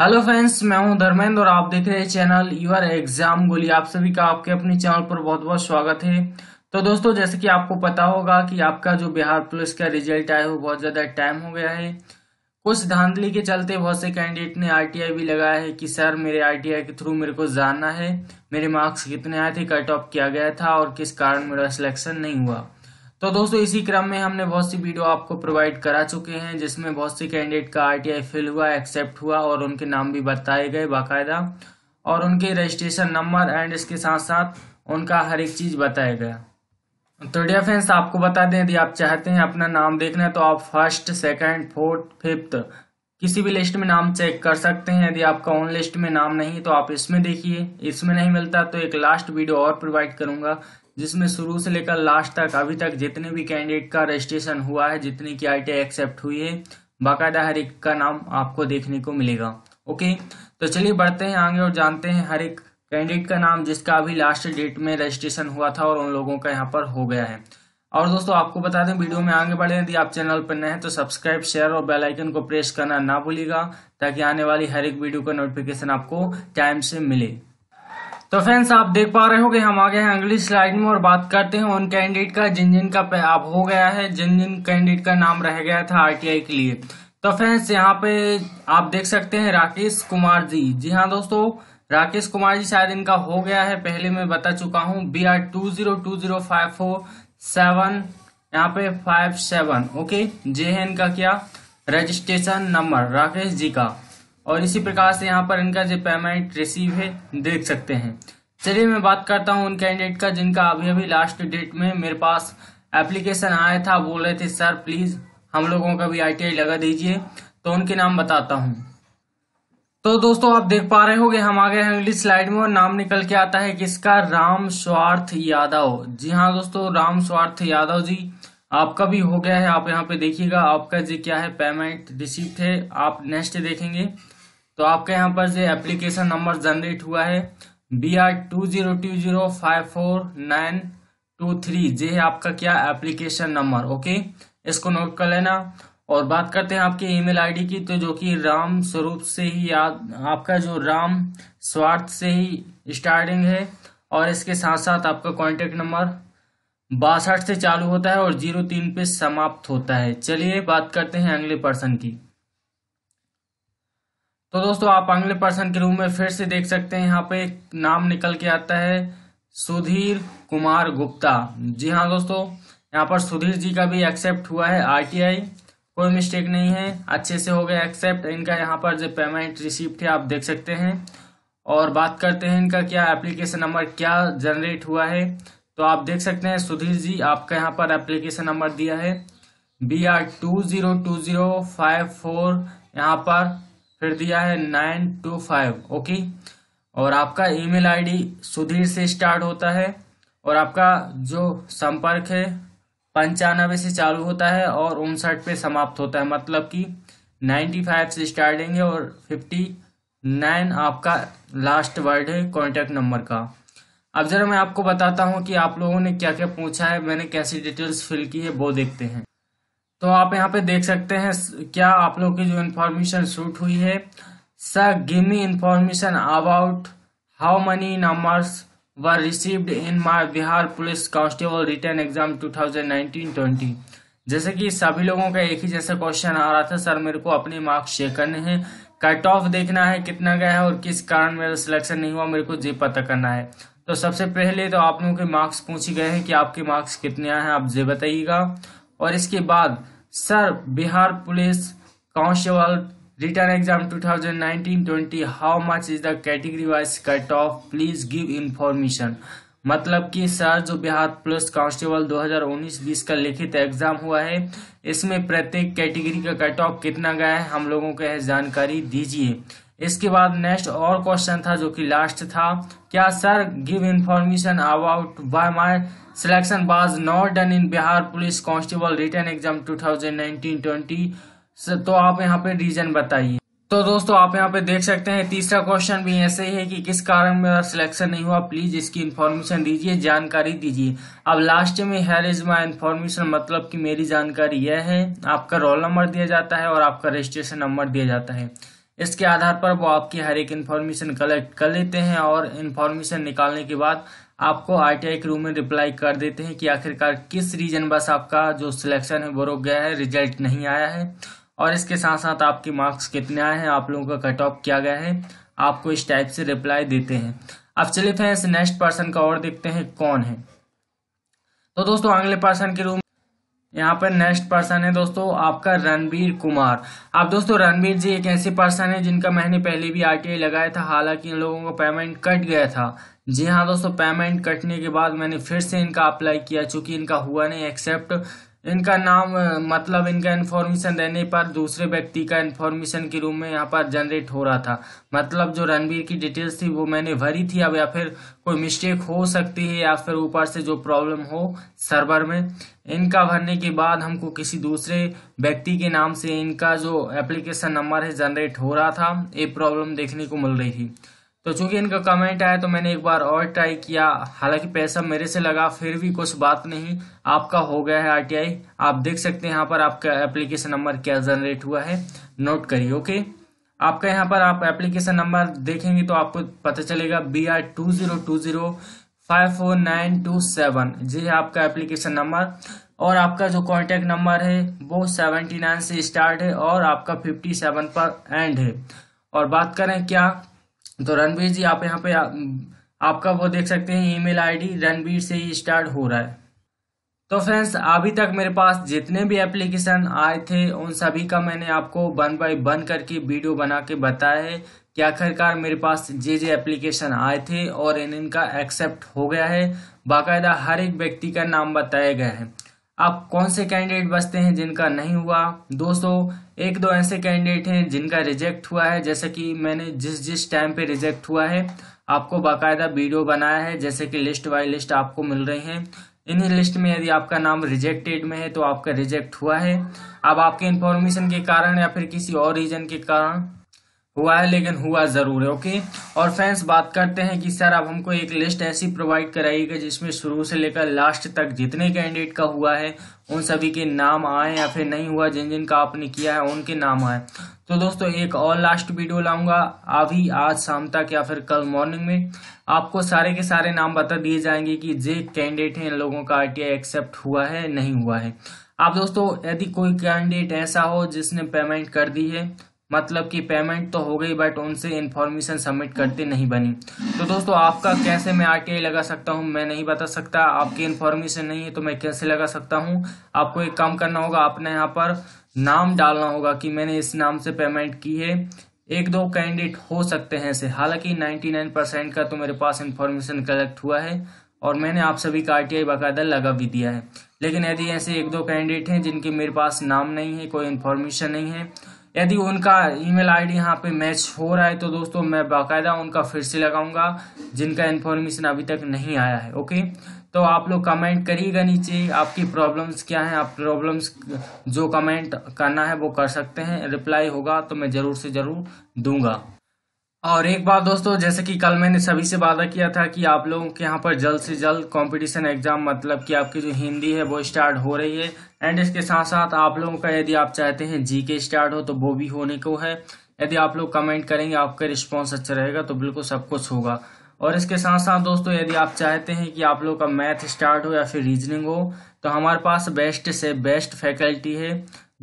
hello friends मैं हूं धर्मेंद्र और आप देख रहे हैं चैनल यूर एग्जाम गोली आप सभी का आपके अपने चैनल पर बहुत बहुत स्वागत है तो दोस्तों जैसे कि आपको पता होगा कि आपका जो बिहार पुलिस का रिजल्ट आया हुआ बहुत ज़्यादा टाइम हो गया है कुछ धांधली के चलते बहुत से कैंडिडेट ने आर भी लगाया है कि सर मेरे आर के थ्रू मेरे को जानना है मेरे मार्क्स कितने आए थे कट ऑफ किया गया था और किस कारण मेरा सिलेक्शन नहीं हुआ तो दोस्तों इसी क्रम में हमने बहुत सी वीडियो आपको प्रोवाइड करा चुके हैं जिसमें बहुत सी कैंडिडेट का आरटीआई फिल हुआ एक्सेप्ट हुआ और उनके नाम भी बताए गए बाकायदा और उनके रजिस्ट्रेशन नंबर एंड इसके साथ साथ उनका हर एक चीज़ बताया गया तो डियर फ्रेंड्स आपको बता दें यदि आप चाहते हैं अपना नाम देखना तो आप फर्स्ट सेकेंड फोर्थ फिफ्थ किसी भी लिस्ट में नाम चेक कर सकते हैं यदि आपका ऑन लिस्ट में नाम नहीं तो आप इसमें देखिए इसमें नहीं मिलता तो एक लास्ट वीडियो और प्रोवाइड करूंगा जिसमें शुरू से लेकर लास्ट तक अभी तक जितने भी कैंडिडेट का रजिस्ट्रेशन हुआ है जितनी की आई एक्सेप्ट हुई है बाकायदा हर एक का नाम आपको देखने को मिलेगा ओके तो चलिए बढ़ते हैं आगे और जानते हैं हर एक कैंडिडेट का नाम जिसका अभी लास्ट डेट में रजिस्ट्रेशन हुआ था और उन लोगों का यहाँ पर हो गया है और दोस्तों आपको बता दें वीडियो में आगे बढ़े यदि आप चैनल पर नए हैं तो सब्सक्राइब शेयर और बेल आइकन को प्रेस करना ना भूलिएगा ताकि आने वाली हर एक वीडियो का नोटिफिकेशन आपको टाइम से मिले तो फ्रेंड्स आप देख पा रहे हो कि हम आ गए हैं अगली स्लाइड में और बात करते हैं उन कैंडिडेट का जिन जिन का अब हो गया है जिन जिन कैंडिडेट का नाम रह गया था आरटीआई के लिए तो फ्रेंड्स यहाँ पे आप देख सकते हैं राकेश कुमार जी जी हाँ दोस्तों राकेश कुमार जी शायद इनका हो गया है पहले मैं बता चुका हूँ B R two zero two zero five four seven यहाँ पे फाइव सेवन ओके जे है इनका क्या रजिस्ट्रेशन नंबर राकेश जी का और इसी प्रकार से यहाँ पर इनका जो पेमेंट रिसीव है देख सकते हैं चलिए मैं बात करता हूँ उन कैंडिडेट का जिनका अभी अभी लास्ट डेट में मेरे पास एप्लीकेशन आया था बोल रहे थे सर प्लीज हम लोगों का भी आई लगा दीजिए तो उनके नाम बताता हूँ तो दोस्तों आप देख पा रहे हो हम आ गए हैं अगली स्लाइड में और नाम निकल के आता है किसका राम स्वार्थ यादव जी हाँ दोस्तों राम स्वार्थ यादव जी आपका भी हो गया है आप यहाँ पे देखिएगा आपका जी क्या है पेमेंट रिसीप्ट है आप नेक्स्ट देखेंगे तो आपके यहाँ पर जो एप्लीकेशन नंबर जनरेट हुआ है B R two zero two zero five four nine two three ये है आपका क्या एप्लीकेशन नंबर ओके इसको नोट कर लेना और बात करते हैं आपकी ईमेल आईडी की तो जो कि राम स्वरूप से ही याद आपका जो राम स्वार्थ से ही स्टार्टिंग है और इसके साथ साथ आपका कॉन्टेक्ट नंबर बासठ से चालू होता है और जीरो तीन पे समाप्त होता है चलिए बात करते हैं अगले पर्सन की तो दोस्तों आप अगले पर्सन के रूप में फिर से देख सकते हैं यहाँ पे नाम निकल के आता है सुधीर कुमार गुप्ता जी हाँ दोस्तों यहाँ पर सुधीर जी का भी एक्सेप्ट हुआ है आरटीआई कोई मिस्टेक नहीं है अच्छे से हो गया एक्सेप्ट इनका यहाँ पर जो पेमेंट रिसिप्ट है आप देख सकते हैं और बात करते हैं इनका क्या एप्लीकेशन नंबर क्या जनरेट हुआ है तो आप देख सकते हैं सुधीर जी आपका यहाँ पर एप्लीकेशन नंबर दिया है B R two zero two zero five four यहाँ पर फिर दिया है नाइन टू फाइव ओके और आपका ईमेल आईडी सुधीर से स्टार्ट होता है और आपका जो संपर्क है पंचानबे से चालू होता है और उनसठ पे समाप्त होता है मतलब कि नाइन्टी फाइव से स्टार्टिंग है और फिफ्टी नाइन आपका लास्ट वर्ड है कॉन्टैक्ट नंबर का अब जरा मैं आपको बताता हूँ कि आप लोगों ने क्या क्या पूछा है मैंने कैसी डिटेल्स फिल की है वो देखते हैं तो आप यहाँ पे देख सकते हैं क्या आप लोग की जो इन्फॉर्मेशन शूट हुई है sir give me information about how many numbers were received in my Bihar police constable written exam 2019-20 जैसे कि सभी लोगों का एक ही जैसा क्वेश्चन आ रहा था सर मेरे को अपने मार्क्स चेक करने हैं कट ऑफ देखना है कितना गया है और किस कारण मेरा सिलेक्शन नहीं हुआ मेरे को जे पता करना है तो सबसे पहले तो आप लोगों के मार्क्स पूछे गए हैं कि आपके मार्क्स कितने आए हैं आप ये बताइएगा और इसके बाद sir Bihar police constable written exam 2019-20 how much is the category wise cut off please give information मतलब कि सर जो बिहार पुलिस कांस्टेबल 2019-20 का लिखित एग्जाम हुआ है इसमें प्रत्येक कैटेगरी का कट ऑफ कितना गया है हम लोगों को यह जानकारी दीजिए इसके बाद नेक्स्ट और क्वेश्चन था जो कि लास्ट था क्या sir give information about why my selection was not done in Bihar police constable written exam 2019-20 तो आप यहाँ पे रीजन बताइए तो दोस्तों आप यहाँ पे देख सकते हैं तीसरा क्वेश्चन भी ऐसे ही है कि किस कारण मेरा सिलेक्शन नहीं हुआ प्लीज इसकी इन्फॉर्मेशन दीजिए जानकारी दीजिए अब लास्ट में हेयर इज माई इन्फॉर्मेशन मतलब कि मेरी जानकारी यह है आपका रोल नंबर दिया जाता है और आपका रजिस्ट्रेशन नंबर दिया जाता है इसके आधार पर वो आपकी हर एक इन्फॉर्मेशन कलेक्ट कर लेते हैं और इन्फॉर्मेशन निकालने के बाद आपको आईटीआई के रूम में रिप्लाई कर देते हैं कि आखिरकार किस रीजन बस आपका जो सिलेक्शन है वो रुक गया है रिजल्ट नहीं आया है और इसके साथ साथ आपके मार्क्स कितने आए हैं आप लोगों का कट ऑफ किया गया है आपको इस टाइप से रिप्लाई देते हैं अब चलिए फ्रेंड्स नेक्स्ट पर्सन का और देखते हैं कौन है तो दोस्तों अगले पर्सन के रूम यहाँ पर नेक्स्ट पर्सन है दोस्तों आपका रणबीर कुमार आप दोस्तों रणबीर जी एक ऐसे पर्सन है जिनका मैंने पहले भी आर लगाया था हालांकि इन लोगों का पेमेंट कट गया था जी हाँ दोस्तों पेमेंट कटने के बाद मैंने फिर से इनका अप्लाई किया चूंकि इनका हुआ नहीं एक्सेप्ट इनका नाम मतलब इनका इन्फॉर्मेशन रहने पर दूसरे व्यक्ति का इन्फॉर्मेशन के रूप में यहाँ पर जनरेट हो रहा था मतलब जो रणबीर की डिटेल्स थी वो मैंने भरी थी अब या फिर कोई मिस्टेक हो सकती है या फिर ऊपर से जो प्रॉब्लम हो सर्वर में इनका भरने के बाद हमको किसी दूसरे व्यक्ति के नाम से इनका जो एप्लीकेशन नंबर है जनरेट हो रहा था ये प्रॉब्लम देखने को मिल रही थी तो चूंकि इनका कमेंट आया तो मैंने एक बार और ट्राई किया हालांकि पैसा मेरे से लगा फिर भी कुछ बात नहीं आपका हो गया है आरटीआई आप देख सकते हैं यहाँ पर आपका एप्लीकेशन नंबर क्या जनरेट हुआ है नोट करिए ओके आपका यहाँ पर आप एप्लीकेशन नंबर देखेंगे तो आपको पता चलेगा B R two zero two zero five four nine two seven जी है हाँ, आपका एप्लीकेशन नंबर और आपका जो कॉन्टेक्ट नंबर है वो सेवेंटी नाइन से स्टार्ट है और आपका फिफ्टी सेवन पर एंड है और बात करें क्या तो रणबीर जी आप यहाँ पे आ, हम्म, आपका वो देख सकते हैं ईमेल आईडी रणबीर से ही स्टार्ट हो रहा है तो फ्रेंड्स अभी तक मेरे पास जितने भी एप्लीकेशन आए थे उन सभी का मैंने आपको वन बाय वन करके वीडियो बना के बताया है कि आखिरकार मेरे पास जे जे एप्लीकेशन आए थे और इन इनका एक्सेप्ट हो गया है बाकायदा हर एक व्यक्ति का नाम बताया गया है अब कौन से कैंडिडेट बचते हैं जिनका नहीं हुआ दोस्तों एक दो ऐसे कैंडिडेट हैं जिनका रिजेक्ट हुआ है जैसे कि मैंने जिस जिस टाइम पे रिजेक्ट हुआ है आपको बाकायदा वीडियो बनाया है जैसे कि लिस्ट बाय लिस्ट आपको मिल रही हैं इन्हीं लिस्ट में यदि आपका नाम रिजेक्टेड में है तो आपका रिजेक्ट हुआ है अब आपके इन्फॉर्मेशन के कारण या फिर किसी और रीजन के कारण हुआ है लेकिन हुआ ज़रूर है ओके और फ्रेंड्स बात करते हैं कि सर आप हमको एक लिस्ट ऐसी प्रोवाइड कराइएगा जिसमें शुरू से लेकर लास्ट तक जितने कैंडिडेट का हुआ है उन सभी के नाम आए या फिर नहीं हुआ जिन जिन का आपने किया है उनके नाम आए तो दोस्तों एक और लास्ट वीडियो लाऊंगा अभी आज शाम तक या फिर कल मॉर्निंग में आपको सारे के सारे नाम बता दिए जाएंगे कि जे कैंडिडेट हैं इन लोगों का आर एक्सेप्ट हुआ है नहीं हुआ है आप दोस्तों यदि कोई कैंडिडेट ऐसा हो जिसने पेमेंट कर दी है मतलब कि पेमेंट तो हो गई बट उनसे इन्फॉर्मेशन सबमिट करते नहीं बनी तो दोस्तों आपका कैसे मैं आर लगा सकता हूँ मैं नहीं बता सकता आपकी इन्फॉर्मेशन नहीं है तो मैं कैसे लगा सकता हूँ आपको एक काम करना होगा आपने यहाँ पर नाम डालना होगा कि मैंने इस नाम से पेमेंट की है एक दो कैंडिडेट हो सकते हैं ऐसे हालांकि नाइन्टी परसेंट का तो मेरे पास इन्फॉर्मेशन कलेक्ट हुआ है और मैंने आप सभी का आर बाकायदा लगा भी दिया है लेकिन यदि ऐसे एक दो कैंडिडेट हैं जिनके मेरे पास नाम नहीं है कोई इन्फॉर्मेशन नहीं है यदि उनका ईमेल आईडी यहाँ पे मैच हो रहा है तो दोस्तों मैं बाकायदा उनका फिर से लगाऊंगा जिनका इन्फॉर्मेशन अभी तक नहीं आया है ओके तो आप लोग कमेंट करिएगा नीचे आपकी प्रॉब्लम्स क्या हैं आप प्रॉब्लम्स जो कमेंट करना है वो कर सकते हैं रिप्लाई होगा तो मैं ज़रूर से ज़रूर दूंगा और एक बात दोस्तों जैसे कि कल मैंने सभी से वादा किया था कि आप लोगों के यहाँ पर जल्द से जल्द कंपटीशन एग्जाम मतलब कि आपकी जो हिंदी है वो स्टार्ट हो रही है एंड इसके साथ साथ आप लोगों का यदि आप चाहते हैं जीके स्टार्ट हो तो वो भी होने को है यदि आप लोग कमेंट करेंगे आपका रिस्पॉन्स अच्छा रहेगा तो बिल्कुल सब कुछ होगा और इसके साथ साथ दोस्तों यदि आप चाहते हैं कि आप लोग का मैथ स्टार्ट हो या फिर रीजनिंग हो तो हमारे पास बेस्ट से बेस्ट फैकल्टी है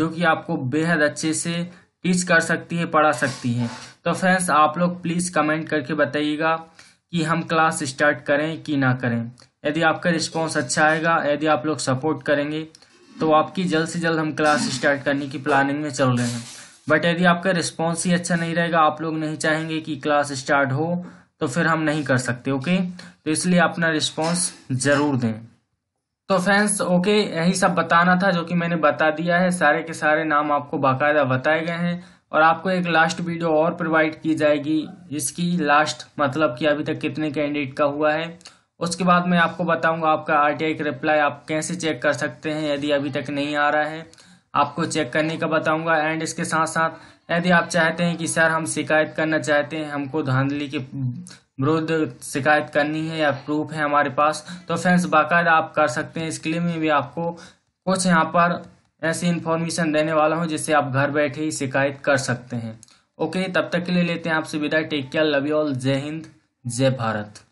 जो कि आपको बेहद अच्छे से टीच कर सकती है पढ़ा सकती है तो फ्रेंड्स आप लोग प्लीज़ कमेंट करके बताइएगा कि हम क्लास स्टार्ट करें कि ना करें यदि आपका रिस्पॉन्स अच्छा आएगा यदि आप लोग सपोर्ट करेंगे तो आपकी जल्द से जल्द हम क्लास स्टार्ट करने की प्लानिंग में चल रहे हैं बट यदि आपका रिस्पॉन्स ही अच्छा नहीं रहेगा आप लोग नहीं चाहेंगे कि क्लास स्टार्ट हो तो फिर हम नहीं कर सकते ओके तो इसलिए अपना रिस्पॉन्स ज़रूर दें तो फ्रेंड्स ओके यही सब बताना था जो कि मैंने बता दिया है सारे के सारे नाम आपको बाकायदा बताए गए हैं और आपको एक लास्ट वीडियो और प्रोवाइड की जाएगी जिसकी लास्ट मतलब कि अभी तक कितने कैंडिडेट का हुआ है उसके बाद मैं आपको बताऊंगा आपका आरटीआई का रिप्लाई आप कैसे चेक कर सकते हैं यदि अभी तक नहीं आ रहा है आपको चेक करने का बताऊंगा एंड इसके साथ साथ यदि आप चाहते हैं कि सर हम शिकायत करना चाहते हैं हमको धांधली के विरुद्ध शिकायत करनी है या प्रूफ है हमारे पास तो फ्रेंड्स बाकायदा आप कर सकते हैं इसके लिए भी आपको कुछ यहाँ पर ऐसी इन्फॉर्मेशन देने वाला हूँ जिससे आप घर बैठे ही शिकायत कर सकते हैं ओके तब तक के लिए लेते हैं आपसे विदाई take care love you all जय हिंद जय भारत